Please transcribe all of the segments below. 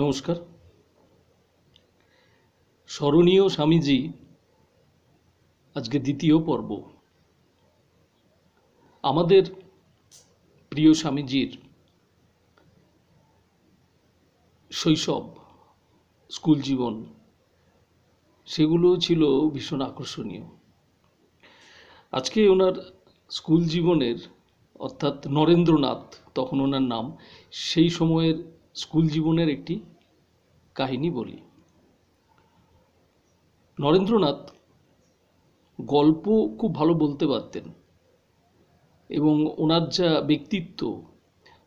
নমস্কার স্মরণীয় স্বামীজি আজকে দ্বিতীয় পর্ব আমাদের প্রিয় স্বামীজির শৈশব স্কুল জীবন সেগুলো ছিল ভীষণ আকর্ষণীয় আজকে ওনার স্কুল জীবনের অর্থাৎ নরেন্দ্রনাথ তখন ওনার নাম সেই সময়ের স্কুল জীবনের একটি কাহিনী বলি নরেন্দ্রনাথ গল্প খুব ভালো বলতে পারতেন এবং ওনার যা ব্যক্তিত্ব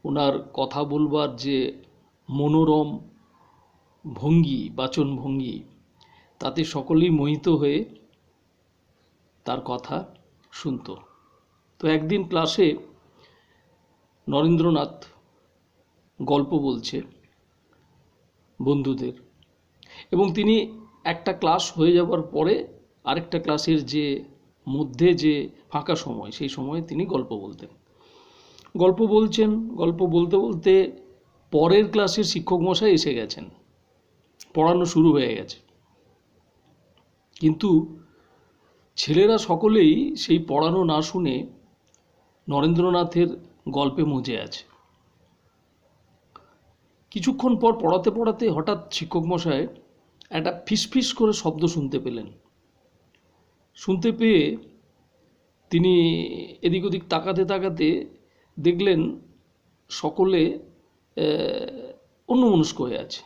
ওনার কথা বলবার যে মনোরম ভঙ্গি বাচন ভঙ্গি তাতে সকলেই মোহিত হয়ে তার কথা শুনত তো একদিন ক্লাসে নরেন্দ্রনাথ গল্প বলছে বন্ধুদের এবং তিনি একটা ক্লাস হয়ে যাওয়ার পরে আরেকটা ক্লাসের যে মধ্যে যে ফাঁকা সময় সেই সময়ে তিনি গল্প বলতেন গল্প বলছেন গল্প বলতে বলতে পরের ক্লাসের শিক্ষক মশাই এসে গেছেন পড়ানো শুরু হয়ে গেছে কিন্তু ছেলেরা সকলেই সেই পড়ানো না শুনে নরেন্দ্রনাথের গল্পে মজে আছে কিছুক্ষণ পর পড়াতে পড়াতে হঠাৎ শিক্ষক মশাই একটা ফিসফিস করে শব্দ শুনতে পেলেন শুনতে পেয়ে তিনি এদিক ওদিক তাকাতে তাকাতে দেখলেন সকলে অন্যমনস্ক হয়ে আছে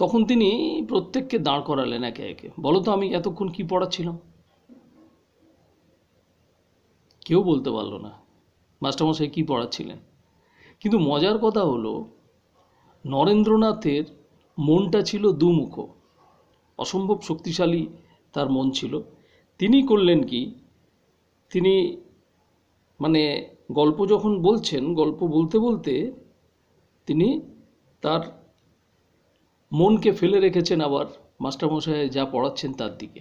তখন তিনি প্রত্যেককে দাঁড় করালেন একে একে বলো তো আমি এতক্ষণ কি পড়াচ্ছিলাম কেউ বলতে পারলো না মাস্টারমশাই কি পড়াচ্ছিলেন কিন্তু মজার কথা হলো নরেন্দ্রনাথের মনটা ছিল দুমুখ অসম্ভব শক্তিশালী তার মন ছিল তিনি করলেন কি তিনি মানে গল্প যখন বলছেন গল্প বলতে বলতে তিনি তার মনকে ফেলে রেখেছেন আবার মাস্টারমশাই যা পড়াচ্ছেন তার দিকে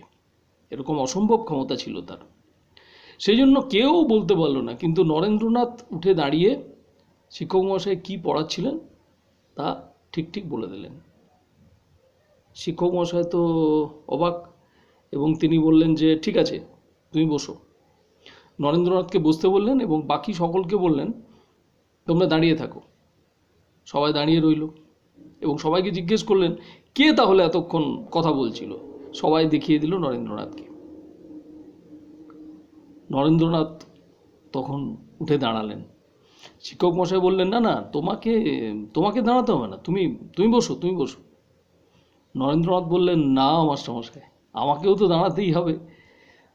এরকম অসম্ভব ক্ষমতা ছিল তার সেই জন্য কেউ বলতে পারলো না কিন্তু নরেন্দ্রনাথ উঠে দাঁড়িয়ে শিক্ষক মহাশয় কী পড়াচ্ছিলেন তা ঠিক ঠিক বলে দিলেন শিক্ষক মশাই তো অবাক এবং তিনি বললেন যে ঠিক আছে তুমি বসো নরেন্দ্রনাথকে বসতে বললেন এবং বাকি সকলকে বললেন তোমরা দাঁড়িয়ে থাকো সবাই দাঁড়িয়ে রইল এবং সবাইকে জিজ্ঞেস করলেন কে তাহলে এতক্ষণ কথা বলছিল সবাই দেখিয়ে দিল নরেন্দ্রনাথকে নরেন্দ্রনাথ তখন উঠে দাঁড়ালেন শিক্ষক মশাই বললেন না না তোমাকে তোমাকে দাঁড়াতে হবে না তুমি তুমি বসো তুমি বসো নরেন্দ্রনাথ বললেন না মশাই আমাকেও তো দাঁড়াতেই হবে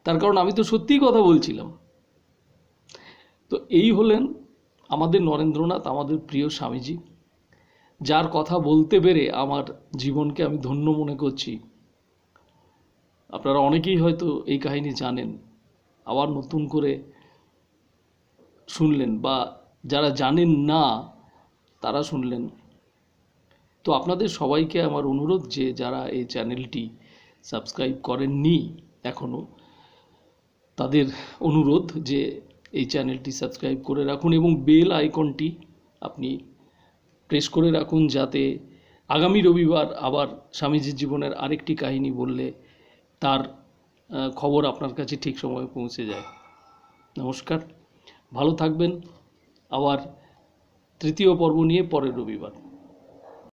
তার কারণ আমি তো সত্যিই কথা বলছিলাম তো এই হলেন আমাদের নরেন্দ্রনাথ আমাদের প্রিয় স্বামীজি যার কথা বলতে পেরে আমার জীবনকে আমি ধন্য মনে করছি আপনারা অনেকেই হয়তো এই কাহিনী জানেন আবার নতুন করে শুনলেন বা যারা জানেন না তারা শুনলেন তো আপনাদের সবাইকে আমার অনুরোধ যে যারা এই চ্যানেলটি সাবস্ক্রাইব করেননি এখনও তাদের অনুরোধ যে এই চ্যানেলটি সাবস্ক্রাইব করে রাখুন এবং বেল আইকনটি আপনি প্রেস করে রাখুন যাতে আগামী রবিবার আবার স্বামীজির জীবনের আরেকটি কাহিনী বললে তার খবর আপনার কাছে ঠিক সময়ে পৌঁছে যায় নমস্কার ভালো থাকবেন আবার তৃতীয় পর্ব নিয়ে পরের রবিবার